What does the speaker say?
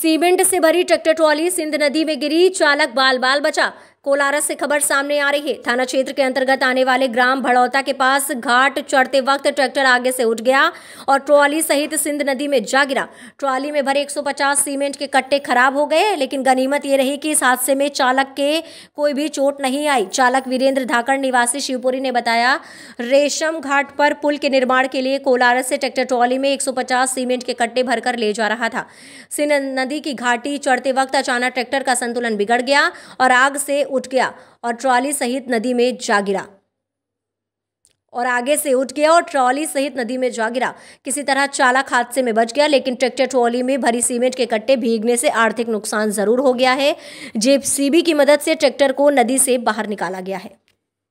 cement से भरी tractor trolley Sindh नदी में गिरी चालक बाल बाल बचा कोलारस से खबर सामने आ रही है थाना क्षेत्र के अंतर्गत आने वाले ग्राम भड़ौता के पास घाट चढ़ते वक्त ट्रैक्टर आगे से उठ गया और ट्रॉली सहित सिंध नदी में जा गिरा ट्रॉली में भरे 150 सीमेंट के कट्टे खराब हो गए लेकिन गनीमत ये रही कि इस हादसे में चालक के कोई भी चोट नहीं आई चालक वीरेंद्र धाकड़ निवासी शिवपुरी ने बताया रेशम घाट पर पुल के निर्माण के लिए कोलारस से ट्रैक्टर ट्रॉली में एक सीमेंट के कट्टे भरकर ले जा रहा था सिंध नदी की घाटी चढ़ते वक्त अचानक ट्रैक्टर का संतुलन बिगड़ गया और आग से उठ गया और ट्रॉली सहित नदी में जा गिरा और आगे से उठ गया और ट्रॉली सहित नदी में जा गिरा किसी तरह चालक हादसे में बच गया लेकिन ट्रैक्टर ट्रॉली में भरी सीमेंट के कट्टे भीगने से आर्थिक नुकसान जरूर हो गया है जेसीबी की मदद से ट्रैक्टर को नदी से बाहर निकाला गया है